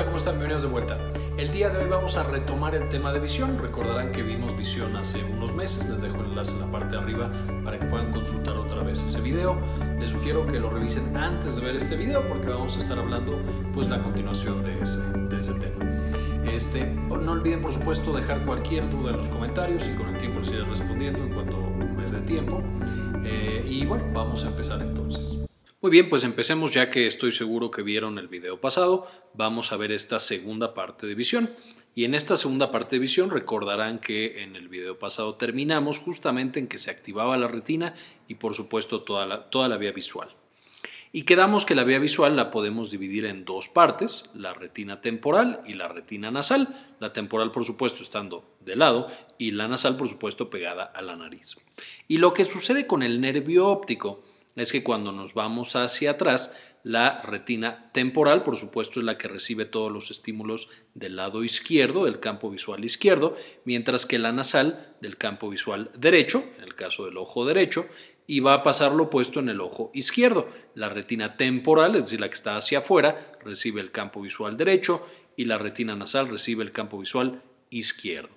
hola, ¿cómo están? Bienvenidos de vuelta. El día de hoy vamos a retomar el tema de visión. Recordarán que vimos visión hace unos meses, les dejo el enlace en la parte de arriba para que puedan consultar otra vez ese video. Les sugiero que lo revisen antes de ver este video porque vamos a estar hablando pues la continuación de ese, de ese tema. Este, oh, no olviden por supuesto dejar cualquier duda en los comentarios y con el tiempo les iré respondiendo en cuanto me dé tiempo. Eh, y bueno, vamos a empezar entonces. Muy bien, pues empecemos ya que estoy seguro que vieron el video pasado. Vamos a ver esta segunda parte de visión. Y en esta segunda parte de visión recordarán que en el video pasado terminamos justamente en que se activaba la retina y por supuesto toda la, toda la vía visual. Y quedamos que la vía visual la podemos dividir en dos partes, la retina temporal y la retina nasal. La temporal, por supuesto, estando de lado y la nasal, por supuesto, pegada a la nariz. Y lo que sucede con el nervio óptico es que cuando nos vamos hacia atrás, la retina temporal, por supuesto, es la que recibe todos los estímulos del lado izquierdo, del campo visual izquierdo, mientras que la nasal del campo visual derecho, en el caso del ojo derecho, y va a pasar lo opuesto en el ojo izquierdo. La retina temporal, es decir, la que está hacia afuera, recibe el campo visual derecho y la retina nasal recibe el campo visual izquierdo.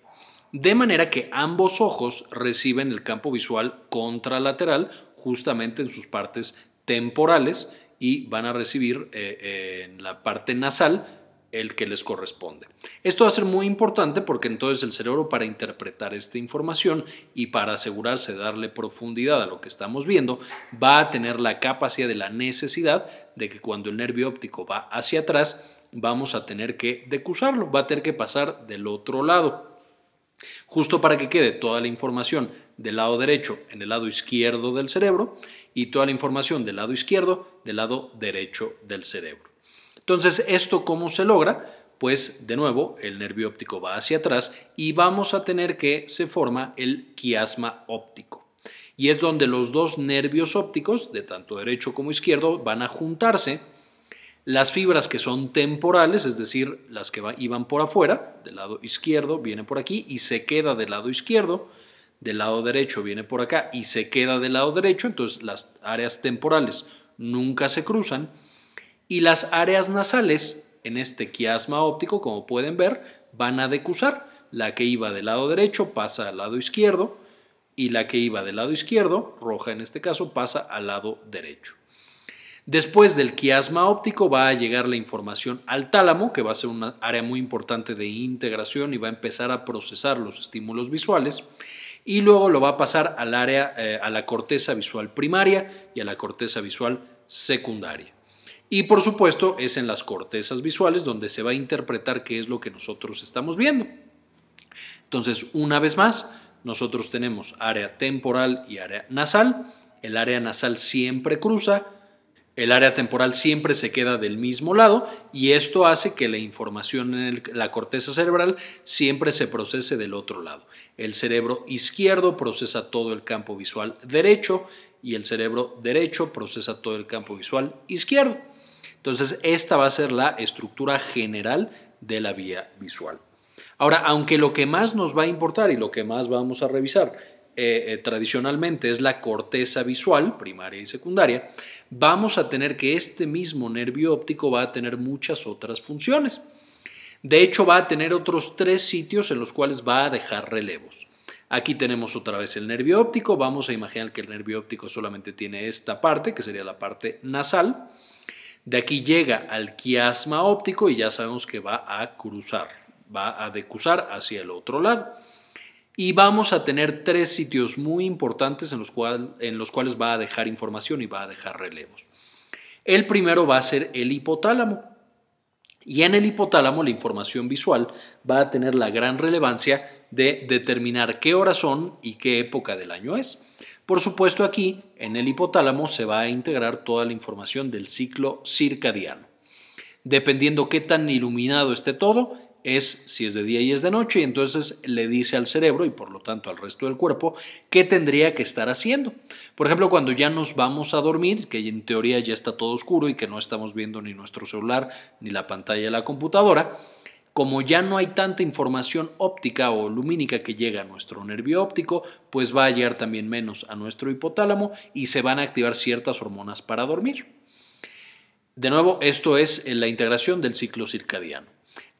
De manera que ambos ojos reciben el campo visual contralateral justamente en sus partes temporales y van a recibir eh, eh, en la parte nasal el que les corresponde. Esto va a ser muy importante porque entonces el cerebro para interpretar esta información y para asegurarse de darle profundidad a lo que estamos viendo, va a tener la capacidad de la necesidad de que cuando el nervio óptico va hacia atrás, vamos a tener que decusarlo, va a tener que pasar del otro lado. Justo para que quede toda la información del lado derecho en el lado izquierdo del cerebro y toda la información del lado izquierdo del lado derecho del cerebro. Entonces, ¿esto cómo se logra? Pues de nuevo, el nervio óptico va hacia atrás y vamos a tener que se forma el quiasma óptico. Y es donde los dos nervios ópticos, de tanto derecho como izquierdo, van a juntarse. Las fibras que son temporales, es decir, las que iban por afuera, del lado izquierdo, vienen por aquí y se queda del lado izquierdo del lado derecho viene por acá y se queda del lado derecho, entonces las áreas temporales nunca se cruzan y las áreas nasales en este quiasma óptico, como pueden ver, van a decusar. La que iba del lado derecho pasa al lado izquierdo y la que iba del lado izquierdo, roja en este caso, pasa al lado derecho. Después del quiasma óptico va a llegar la información al tálamo, que va a ser una área muy importante de integración y va a empezar a procesar los estímulos visuales y luego lo va a pasar al área, eh, a la corteza visual primaria y a la corteza visual secundaria. Y por supuesto es en las cortezas visuales donde se va a interpretar qué es lo que nosotros estamos viendo. Entonces, una vez más, nosotros tenemos área temporal y área nasal. El área nasal siempre cruza, el área temporal siempre se queda del mismo lado y esto hace que la información en la corteza cerebral siempre se procese del otro lado. El cerebro izquierdo procesa todo el campo visual derecho y el cerebro derecho procesa todo el campo visual izquierdo. Entonces, esta va a ser la estructura general de la vía visual. Ahora, aunque lo que más nos va a importar y lo que más vamos a revisar eh, eh, tradicionalmente es la corteza visual, primaria y secundaria, vamos a tener que este mismo nervio óptico va a tener muchas otras funciones. De hecho, va a tener otros tres sitios en los cuales va a dejar relevos. Aquí tenemos otra vez el nervio óptico. Vamos a imaginar que el nervio óptico solamente tiene esta parte, que sería la parte nasal. De aquí llega al quiasma óptico y ya sabemos que va a cruzar, va a decusar hacia el otro lado. Y vamos a tener tres sitios muy importantes en los, cuales va a dejar información y va a dejar relevos. El primero va a ser el hipotálamo. Y en el hipotálamo la información visual va a tener la gran relevancia de determinar qué hora son y qué época del año es. Por supuesto aquí, en el hipotálamo se va a integrar toda la información del ciclo circadiano. Dependiendo qué tan iluminado esté todo, es si es de día y es de noche, y entonces le dice al cerebro y por lo tanto al resto del cuerpo qué tendría que estar haciendo. Por ejemplo, cuando ya nos vamos a dormir, que en teoría ya está todo oscuro y que no estamos viendo ni nuestro celular ni la pantalla de la computadora, como ya no hay tanta información óptica o lumínica que llega a nuestro nervio óptico, pues va a llegar también menos a nuestro hipotálamo y se van a activar ciertas hormonas para dormir. De nuevo, esto es la integración del ciclo circadiano.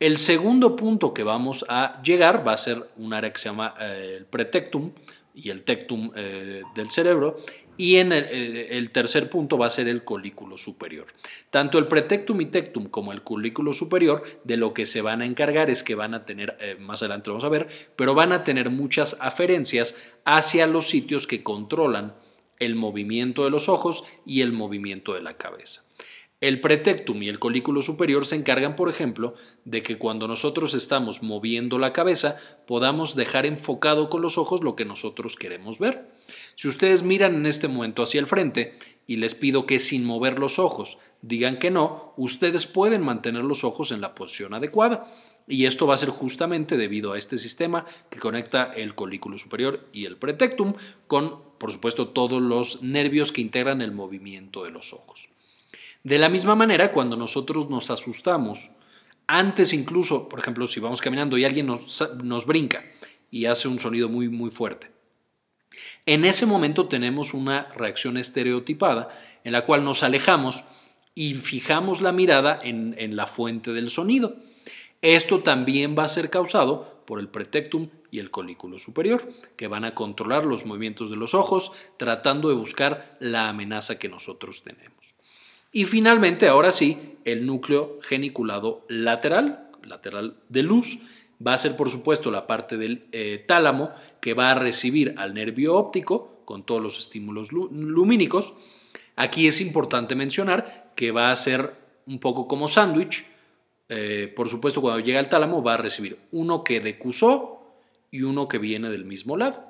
El segundo punto que vamos a llegar va a ser un área que se llama eh, el pretectum y el tectum eh, del cerebro. Y en eh, el, tercer punto va a ser el colículo superior. Tanto el pretectum y tectum como el colículo superior de lo que se van a encargar es que van a tener, más adelante vamos a ver, pero van a tener muchas aferencias hacia los sitios que controlan el movimiento de los ojos y el movimiento de la cabeza. El pretectum y el colículo superior se encargan, por ejemplo, de que cuando nosotros estamos moviendo la cabeza podamos dejar enfocado con los ojos lo que nosotros queremos ver. Si ustedes miran en este momento hacia el frente y les pido que sin mover los ojos digan que no, ustedes pueden mantener los ojos en la posición adecuada. Y esto va a ser justamente debido a este sistema que conecta el colículo superior y el pretectum con, por supuesto, todos los nervios que integran el movimiento de los ojos. De la misma manera, cuando nosotros nos asustamos, antes incluso, por ejemplo, si vamos caminando y alguien nos, brinca y hace un sonido muy, muy fuerte, en ese momento tenemos una reacción estereotipada en la cual nos alejamos y fijamos la mirada en, en, la fuente del sonido. Esto también va a ser causado por el pretectum y el colículo superior, que van a controlar los movimientos de los ojos tratando de buscar la amenaza que nosotros tenemos. Y finalmente, ahora sí, el núcleo geniculado lateral, lateral de luz, va a ser por supuesto la parte del eh, tálamo que va a recibir al nervio óptico con todos los estímulos lumínicos. Aquí es importante mencionar que va a ser un poco como sándwich. Eh, por supuesto, cuando llega al tálamo va a recibir uno que decusó y uno que viene del mismo lado.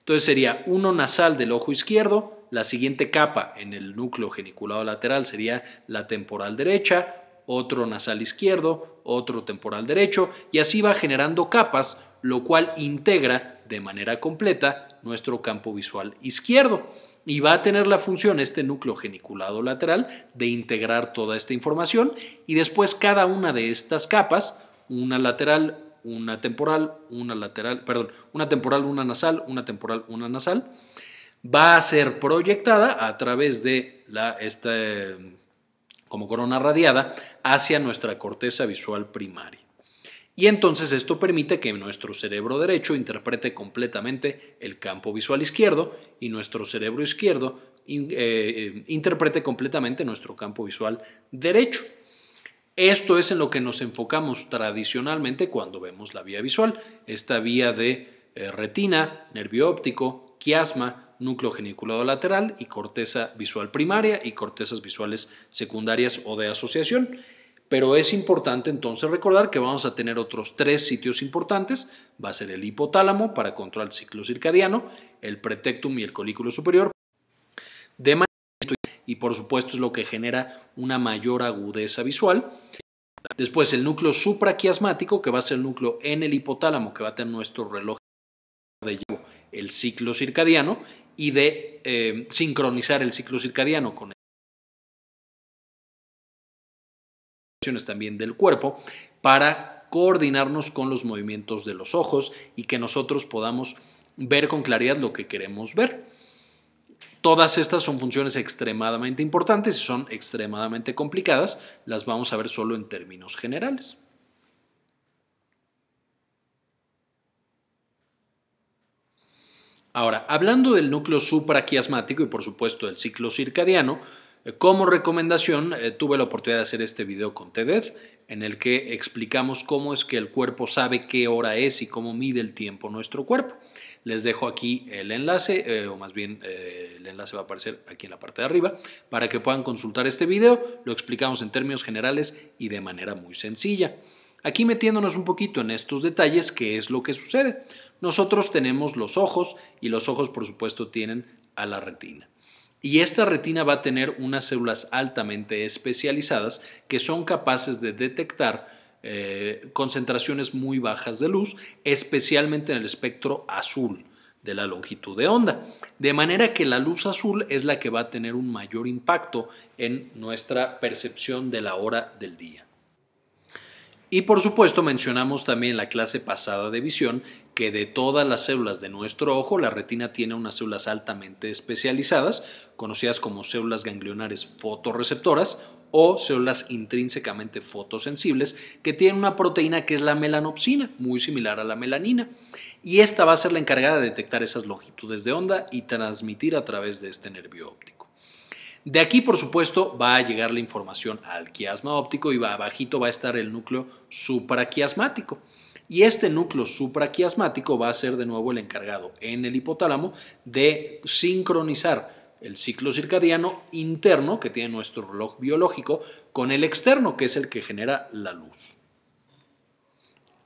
Entonces sería uno nasal del ojo izquierdo, la siguiente capa en el núcleo geniculado lateral sería la temporal derecha, otro nasal izquierdo, otro temporal derecho y así va generando capas, lo cual integra de manera completa nuestro campo visual izquierdo y va a tener la función este núcleo geniculado lateral de integrar toda esta información y después cada una de estas capas, una lateral, una temporal, una lateral, perdón, una temporal, una nasal, una temporal, una nasal, va a ser proyectada a través de la, esta, como corona radiada hacia nuestra corteza visual primaria. Y entonces esto permite que nuestro cerebro derecho interprete completamente el campo visual izquierdo y nuestro cerebro izquierdo eh, eh, interprete completamente nuestro campo visual derecho. Esto es en lo que nos enfocamos tradicionalmente cuando vemos la vía visual, esta vía de eh, retina, nervio óptico, quiasma, núcleo geniculado lateral y corteza visual primaria y cortezas visuales secundarias o de asociación. Pero es importante entonces recordar que vamos a tener otros tres sitios importantes. Va a ser el hipotálamo para controlar el ciclo circadiano, el pretectum y el colículo superior. De manera y por supuesto es lo que genera una mayor agudeza visual. Después el núcleo supraquiasmático, que va a ser el núcleo en el hipotálamo, que va a tener nuestro reloj de el ciclo circadiano y de eh, sincronizar el ciclo circadiano con las también del cuerpo para coordinarnos con los movimientos de los ojos y que nosotros podamos ver con claridad lo que queremos ver. Todas estas son funciones extremadamente importantes y son extremadamente complicadas. Las vamos a ver solo en términos generales. Ahora, hablando del núcleo supraquiasmático y por supuesto del ciclo circadiano, eh, como recomendación eh, tuve la oportunidad de hacer este video con TED e en el que explicamos cómo es que el cuerpo sabe qué hora es y cómo mide el tiempo nuestro cuerpo. Les dejo aquí el enlace, eh, o más bien el enlace va a aparecer aquí en la parte de arriba, para que puedan consultar este video. Lo explicamos en términos generales y de manera muy sencilla. Aquí metiéndonos un poquito en estos detalles, ¿qué es lo que sucede? Nosotros tenemos los ojos y los ojos por supuesto tienen a la retina. Y esta retina va a tener unas células altamente especializadas que son capaces de detectar eh, concentraciones muy bajas de luz, especialmente en el espectro azul de la longitud de onda. De manera que la luz azul es la que va a tener un mayor impacto en nuestra percepción de la hora del día. Y por supuesto mencionamos también la clase pasada de visión que de todas las células de nuestro ojo, la retina tiene unas células altamente especializadas, conocidas como células ganglionares fotorreceptoras o células intrínsecamente fotosensibles, que tienen una proteína que es la melanopsina, muy similar a la melanina. Y esta va a ser la encargada de detectar esas longitudes de onda y transmitir a través de este nervio óptico. De aquí, por supuesto, va a llegar la información al quiasma óptico y abajito va a estar el núcleo supraquiasmático y este núcleo supraquiasmático va a ser de nuevo el encargado en el hipotálamo de sincronizar el ciclo circadiano interno que tiene nuestro reloj biológico con el externo, que es el que genera la luz.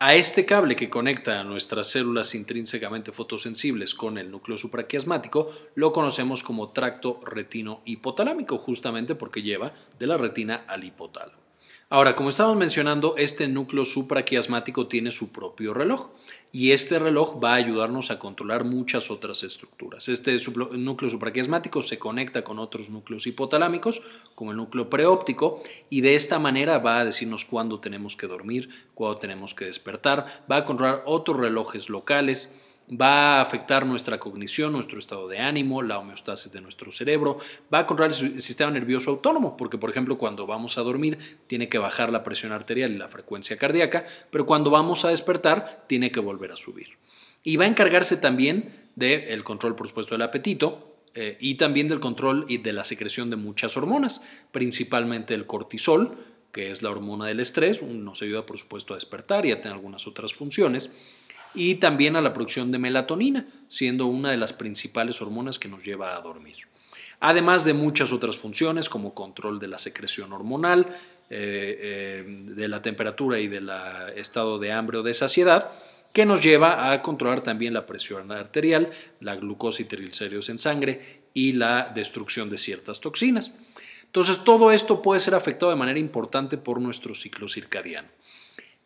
A este cable que conecta a nuestras células intrínsecamente fotosensibles con el núcleo supraquiasmático lo conocemos como tracto retino hipotalámico, justamente porque lleva de la retina al hipotálamo. Ahora, como estamos mencionando, este núcleo supraquiasmático tiene su propio reloj y este reloj va a ayudarnos a controlar muchas otras estructuras. Este núcleo supraquiasmático se conecta con otros núcleos hipotalámicos, como el núcleo preóptico, y de esta manera va a decirnos cuándo tenemos que dormir, cuándo tenemos que despertar, va a controlar otros relojes locales va a afectar nuestra cognición, nuestro estado de ánimo, la homeostasis de nuestro cerebro, va a controlar el sistema nervioso autónomo, porque por ejemplo cuando vamos a dormir tiene que bajar la presión arterial y la frecuencia cardíaca, pero cuando vamos a despertar tiene que volver a subir. Y va a encargarse también del control, por supuesto, del apetito, eh, y también del control y de la secreción de muchas hormonas, principalmente el cortisol, que es la hormona del estrés, nos ayuda por supuesto a despertar y a tener algunas otras funciones y también a la producción de melatonina, siendo una de las principales hormonas que nos lleva a dormir. Además de muchas otras funciones como control de la secreción hormonal, eh, eh, de la temperatura y del estado de hambre o de saciedad, que nos lleva a controlar también la presión arterial, la glucosa y triglicéridos en sangre y la destrucción de ciertas toxinas. Entonces, todo esto puede ser afectado de manera importante por nuestro ciclo circadiano.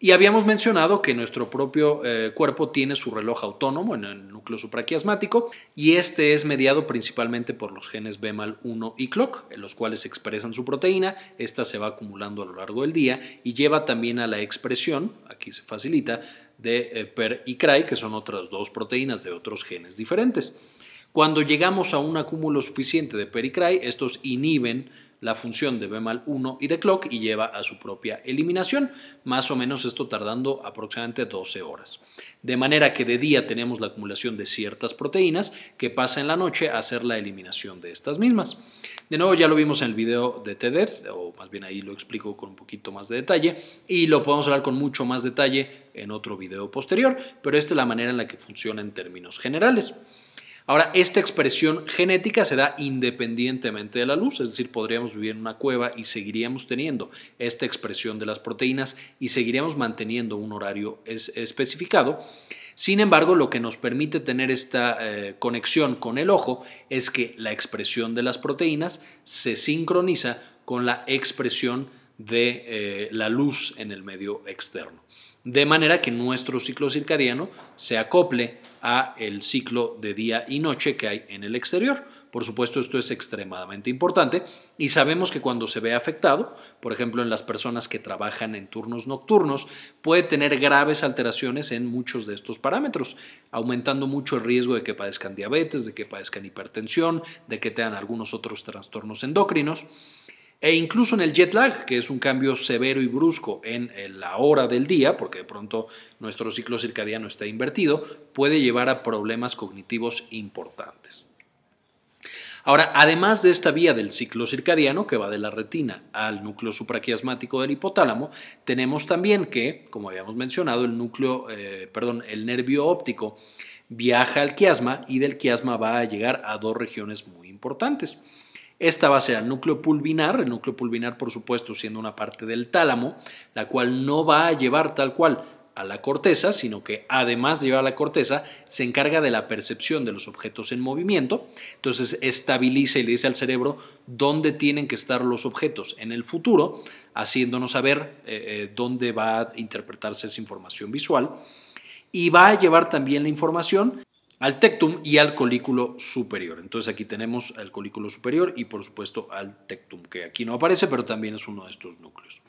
Y habíamos mencionado que nuestro propio eh, cuerpo tiene su reloj autónomo en el núcleo supraquiasmático y este es mediado principalmente por los genes BMAL1 y CLOCK, en los cuales expresan su proteína. Esta se va acumulando a lo largo del día y lleva también a la expresión, aquí se facilita, de eh, PER y CRAI, que son otras dos proteínas de otros genes diferentes. Cuando llegamos a un acúmulo suficiente de PER y CRAI, estos inhiben la función de b 1 y de clock y lleva a su propia eliminación, más o menos esto tardando aproximadamente 12 horas. De manera que de día tenemos la acumulación de ciertas proteínas que pasa en la noche a hacer la eliminación de estas mismas. De nuevo, ya lo vimos en el video de TED, e o más bien ahí lo explico con un poquito más de detalle y lo podemos hablar con mucho más detalle en otro video posterior, pero esta es la manera en la que funciona en términos generales. Ahora, esta expresión genética se da independientemente de la luz, es decir, podríamos vivir en una cueva y seguiríamos teniendo esta expresión de las proteínas y seguiríamos manteniendo un horario especificado. Sin embargo, lo que nos permite tener esta eh, conexión con el ojo es que la expresión de las proteínas se sincroniza con la expresión de eh, la luz en el medio externo de manera que nuestro ciclo circadiano se acople a el ciclo de día y noche que hay en el exterior. Por supuesto, esto es extremadamente importante y sabemos que cuando se ve afectado, por ejemplo, en las personas que trabajan en turnos nocturnos, puede tener graves alteraciones en muchos de estos parámetros, aumentando mucho el riesgo de que padezcan diabetes, de que padezcan hipertensión, de que tengan algunos otros trastornos endocrinos e incluso en el jet lag, que es un cambio severo y brusco en la hora del día, porque de pronto nuestro ciclo circadiano está invertido, puede llevar a problemas cognitivos importantes. Ahora, además de esta vía del ciclo circadiano que va de la retina al núcleo supraquiasmático del hipotálamo, tenemos también que, como habíamos mencionado, el núcleo, eh, perdón, el nervio óptico viaja al quiasma y del quiasma va a llegar a dos regiones muy importantes. Esta va a ser el núcleo pulvinar, el núcleo pulvinar por supuesto siendo una parte del tálamo, la cual no va a llevar tal cual a la corteza, sino que además de llevar a la corteza, se encarga de la percepción de los objetos en movimiento. Entonces estabiliza y le dice al cerebro dónde tienen que estar los objetos en el futuro, haciéndonos saber eh, eh, dónde va a interpretarse esa información visual. Y va a llevar también la información al tectum y al colículo superior. Entonces aquí tenemos al colículo superior y por supuesto al tectum, que aquí no aparece, pero también es uno de estos núcleos.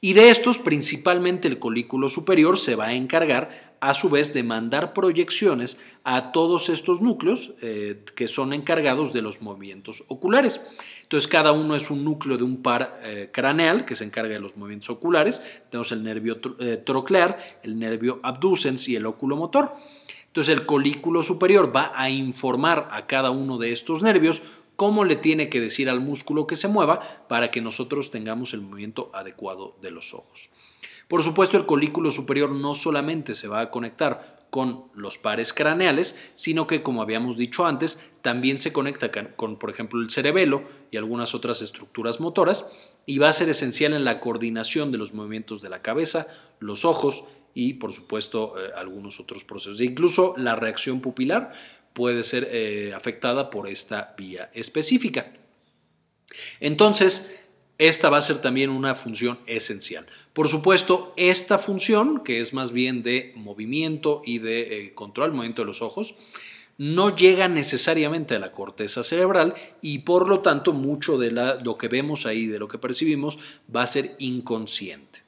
Y de estos, principalmente el colículo superior se va a encargar a su vez de mandar proyecciones a todos estos núcleos eh, que son encargados de los movimientos oculares. Entonces, cada uno es un núcleo de un par eh, craneal que se encarga de los movimientos oculares. Tenemos el nervio eh, troclear, el nervio abducens y el óculo motor. Entonces el colículo superior va a informar a cada uno de estos nervios cómo le tiene que decir al músculo que se mueva para que nosotros tengamos el movimiento adecuado de los ojos. Por supuesto, el colículo superior no solamente se va a conectar con los pares craneales, sino que, como habíamos dicho antes, también se conecta con, por ejemplo, el cerebelo y algunas otras estructuras motoras y va a ser esencial en la coordinación de los movimientos de la cabeza, los ojos y por supuesto eh, algunos otros procesos. E incluso la reacción pupilar puede ser eh, afectada por esta vía específica. Entonces, esta va a ser también una función esencial. Por supuesto, esta función, que es más bien de movimiento y de control eh, control, movimiento de los ojos, no llega necesariamente a la corteza cerebral y por lo tanto mucho de la, lo que vemos ahí, de lo que percibimos, va a ser inconsciente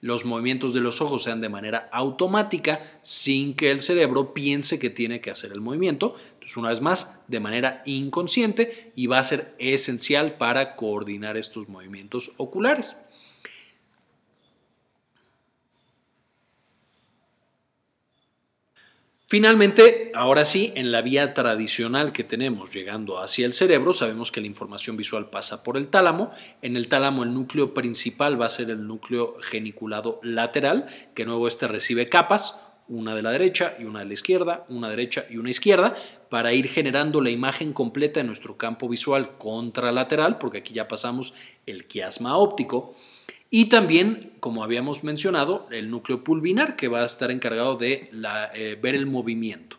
los movimientos de los ojos sean de manera automática sin que el cerebro piense que tiene que hacer el movimiento. Entonces, una vez más, de manera inconsciente y va a ser esencial para coordinar estos movimientos oculares. Finalmente, ahora sí, en la vía tradicional que tenemos llegando hacia el cerebro, sabemos que la información visual pasa por el tálamo. En el tálamo el núcleo principal va a ser el núcleo geniculado lateral, que nuevo este recibe capas, una de la derecha y una de la izquierda, una derecha y una izquierda, para ir generando la imagen completa en nuestro campo visual contralateral, porque aquí ya pasamos el quiasma óptico. Y también, como habíamos mencionado, el núcleo pulvinar que va a estar encargado de eh, ver el movimiento.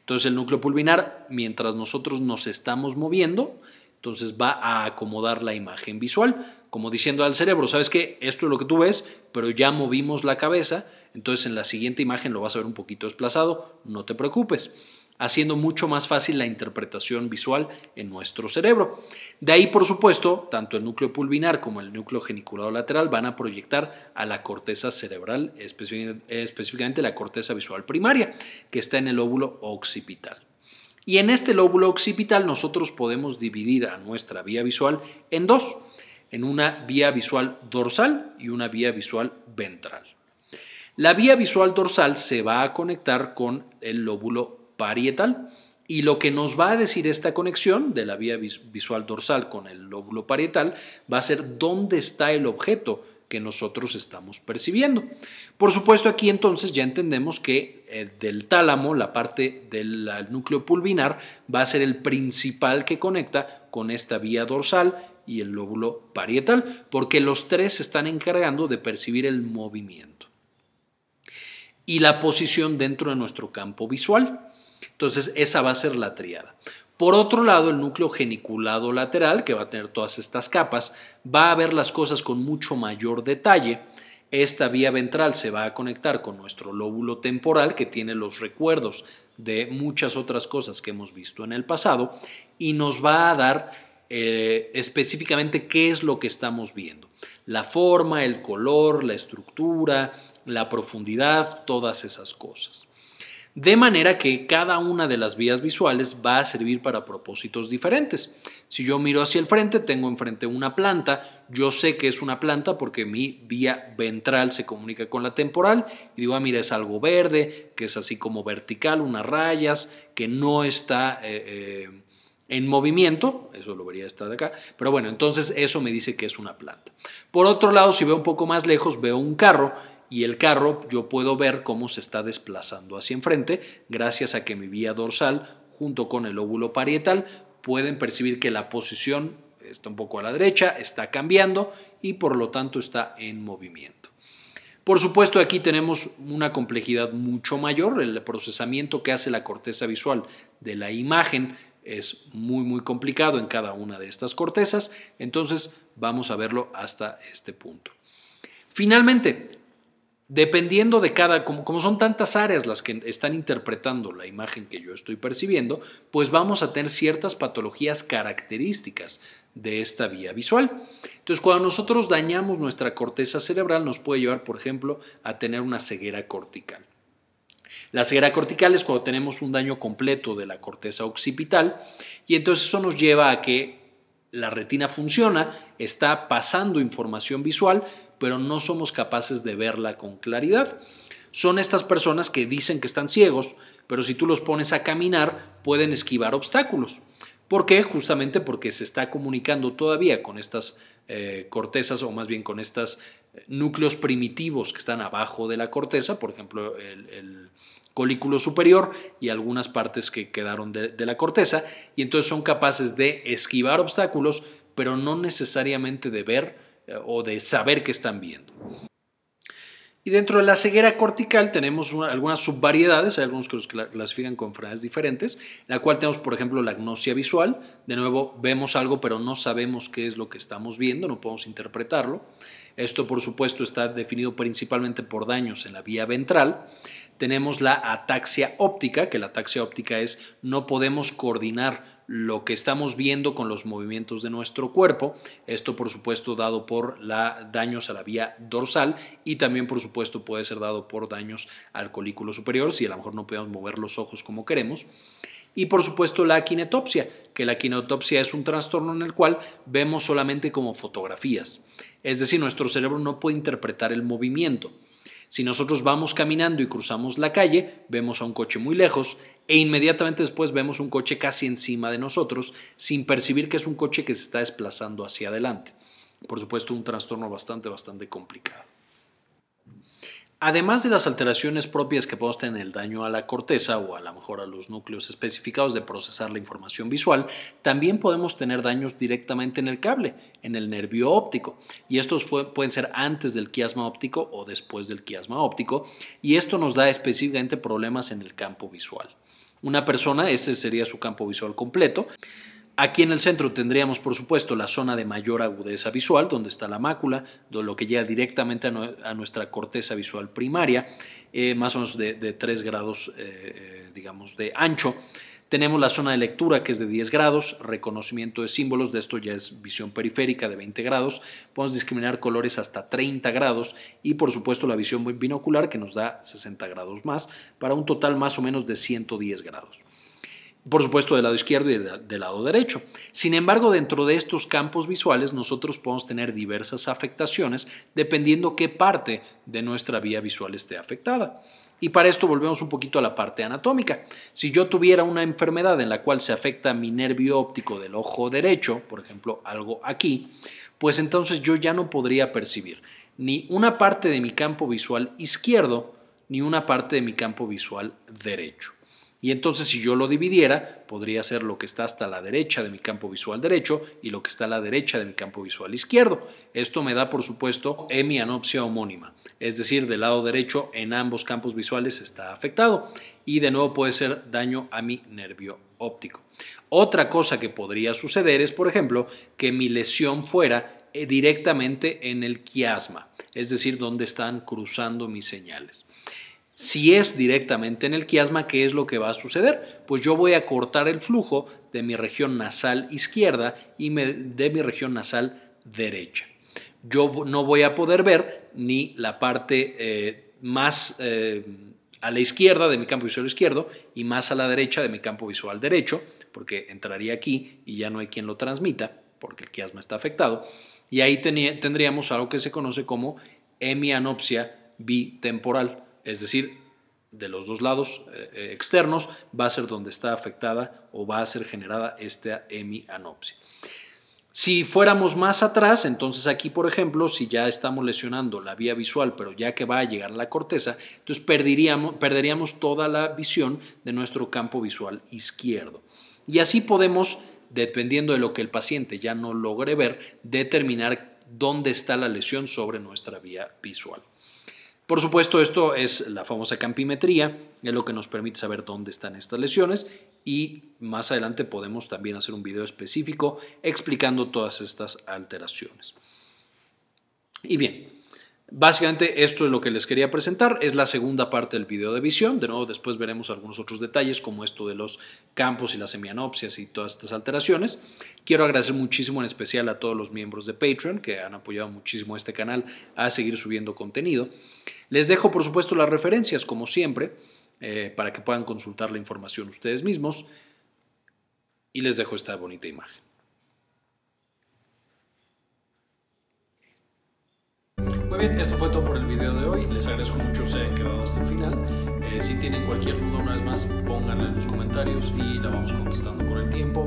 Entonces el núcleo pulvinar, mientras nosotros nos estamos moviendo, entonces va a acomodar la imagen visual, como diciendo al cerebro, sabes que esto es lo que tú ves, pero ya movimos la cabeza, entonces en la siguiente imagen lo vas a ver un poquito desplazado, no te preocupes haciendo mucho más fácil la interpretación visual en nuestro cerebro. De ahí, por supuesto, tanto el núcleo pulvinar como el núcleo geniculado lateral van a proyectar a la corteza cerebral, específicamente la corteza visual primaria, que está en el lóbulo occipital. Y en este lóbulo occipital nosotros podemos dividir a nuestra vía visual en dos, en una vía visual dorsal y una vía visual ventral. La vía visual dorsal se va a conectar con el lóbulo parietal. Y lo que nos va a decir esta conexión de la vía visual dorsal con el lóbulo parietal va a ser dónde está el objeto que nosotros estamos percibiendo. Por supuesto, aquí entonces ya entendemos que eh, del tálamo, la parte del núcleo pulvinar, va a ser el principal que conecta con esta vía dorsal y el lóbulo parietal, porque los tres se están encargando de percibir el movimiento y la posición dentro de nuestro campo visual. Entonces, esa va a ser la triada. Por otro lado, el núcleo geniculado lateral, que va a tener todas estas capas, va a ver las cosas con mucho mayor detalle. Esta vía ventral se va a conectar con nuestro lóbulo temporal, que tiene los recuerdos de muchas otras cosas que hemos visto en el pasado, y nos va a dar eh, específicamente qué es lo que estamos viendo. La forma, el color, la estructura, la profundidad, todas esas cosas. De manera que cada una de las vías visuales va a servir para propósitos diferentes. Si yo miro hacia el frente, tengo enfrente una planta, yo sé que es una planta porque mi vía ventral se comunica con la temporal y digo, ah, mira, es algo verde, que es así como vertical, unas rayas, que no está... Eh, eh, en movimiento, eso lo vería esta de acá, pero bueno, entonces eso me dice que es una planta. Por otro lado, si veo un poco más lejos, veo un carro y el carro yo puedo ver cómo se está desplazando hacia enfrente gracias a que mi vía dorsal junto con el óvulo parietal pueden percibir que la posición está un poco a la derecha, está cambiando y por lo tanto está en movimiento. Por supuesto, aquí tenemos una complejidad mucho mayor. El procesamiento que hace la corteza visual de la imagen es muy, muy complicado en cada una de estas cortezas. Entonces, vamos a verlo hasta este punto. Finalmente, Dependiendo de cada, como, son tantas áreas las que están interpretando la imagen que yo estoy percibiendo, pues vamos a tener ciertas patologías características de esta vía visual. Entonces, cuando nosotros dañamos nuestra corteza cerebral, nos puede llevar, por ejemplo, a tener una ceguera cortical. La ceguera cortical es cuando tenemos un daño completo de la corteza occipital y entonces eso nos lleva a que la retina funciona, está pasando información visual, pero no somos capaces de verla con claridad. Son estas personas que dicen que están ciegos, pero si tú los pones a caminar, pueden esquivar obstáculos. ¿Por qué? Justamente porque se está comunicando todavía con estas eh, cortezas o más bien con estos eh, núcleos primitivos que están abajo de la corteza, por ejemplo, el, colículo superior y algunas partes que quedaron de, de, la corteza, y entonces son capaces de esquivar obstáculos, pero no necesariamente de ver eh, o de saber que están viendo. Y dentro de la ceguera cortical tenemos algunas subvariedades, hay algunos que los clasifican con frases diferentes, la cual tenemos, por ejemplo, la agnosia visual. De nuevo, vemos algo, pero no sabemos qué es lo que estamos viendo, no podemos interpretarlo. Esto, por supuesto, está definido principalmente por daños en la vía ventral. Tenemos la ataxia óptica, que la ataxia óptica es no podemos coordinar lo que estamos viendo con los movimientos de nuestro cuerpo. Esto, por supuesto, dado por daños a la vía dorsal y también, por supuesto, puede ser dado por daños al colículo superior, si a lo mejor no podemos mover los ojos como queremos. Y por supuesto la kinetopsia, que la kinetopsia es un trastorno en el cual vemos solamente como fotografías. Es decir, nuestro cerebro no puede interpretar el movimiento. Si nosotros vamos caminando y cruzamos la calle, vemos a un coche muy lejos e inmediatamente después vemos un coche casi encima de nosotros sin percibir que es un coche que se está desplazando hacia adelante. Por supuesto, un trastorno bastante, bastante complicado. Además de las alteraciones propias que podemos tener el daño a la corteza o a lo mejor a los núcleos especificados de procesar la información visual, también podemos tener daños directamente en el cable, en el nervio óptico. Y estos pueden ser antes del quiasma óptico o después del quiasma óptico. Y esto nos da específicamente problemas en el campo visual. Una persona, ese sería su campo visual completo. Aquí en el centro tendríamos, por supuesto, la zona de mayor agudeza visual, donde está la mácula, lo que llega directamente a, nuestra corteza visual primaria, eh, más o menos de, 3 grados, eh, eh, digamos, de ancho. Tenemos la zona de lectura que es de 10 grados, reconocimiento de símbolos, de esto ya es visión periférica de 20 grados, podemos discriminar colores hasta 30 grados y por supuesto la visión binocular que nos da 60 grados más para un total más o menos de 110 grados por supuesto del lado izquierdo y del lado derecho. Sin embargo, dentro de estos campos visuales nosotros podemos tener diversas afectaciones dependiendo qué parte de nuestra vía visual esté afectada. Y para esto volvemos un poquito a la parte anatómica. Si yo tuviera una enfermedad en la cual se afecta mi nervio óptico del ojo derecho, por ejemplo, algo aquí, pues entonces yo ya no podría percibir ni una parte de mi campo visual izquierdo ni una parte de mi campo visual derecho. Y entonces si yo lo dividiera, podría ser lo que está hasta la derecha de mi campo visual derecho y lo que está a la derecha de mi campo visual izquierdo. Esto me da, por supuesto, hemianopsia homónima, es decir, del lado derecho en ambos campos visuales está afectado y de nuevo puede ser daño a mi nervio óptico. Otra cosa que podría suceder es, por ejemplo, que mi lesión fuera eh, directamente en el quiasma, es decir, donde están cruzando mis señales. Si es directamente en el quiasma, ¿qué es lo que va a suceder? Pues yo voy a cortar el flujo de mi región nasal izquierda y de mi región nasal derecha. Yo no voy a poder ver ni la parte eh, más eh, a la izquierda de mi campo visual izquierdo y más a la derecha de mi campo visual derecho, porque entraría aquí y ya no hay quien lo transmita, porque el quiasma está afectado. Y ahí tendríamos algo que se conoce como hemianopsia bitemporal es decir, de los dos lados eh, eh, externos, va a ser donde está afectada o va a ser generada esta hemianopsia. Si fuéramos más atrás, entonces aquí, por ejemplo, si ya estamos lesionando la vía visual, pero ya que va a llegar a la corteza, entonces perderíamos, perderíamos toda la visión de nuestro campo visual izquierdo. Y así podemos, dependiendo de lo que el paciente ya no logre ver, determinar dónde está la lesión sobre nuestra vía visual. Por supuesto, esto es la famosa campimetría, es lo que nos permite saber dónde están estas lesiones y más adelante podemos también hacer un video específico explicando todas estas alteraciones. Y bien, Básicamente esto es lo que les quería presentar, es la segunda parte del video de visión, de nuevo después veremos algunos otros detalles como esto de los campos y las semianopsias y todas estas alteraciones. Quiero agradecer muchísimo en especial a todos los miembros de Patreon que han apoyado muchísimo este canal a seguir subiendo contenido. Les dejo por supuesto las referencias como siempre eh, para que puedan consultar la información ustedes mismos y les dejo esta bonita imagen. Muy bien, esto fue todo por el video de hoy. Les agradezco mucho que se hayan quedado hasta el final. Eh, si tienen cualquier duda, una vez más, pónganla en los comentarios y la vamos contestando con el tiempo.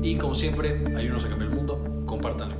Y como siempre, ayúdenos a cambiar el mundo, compártanlo.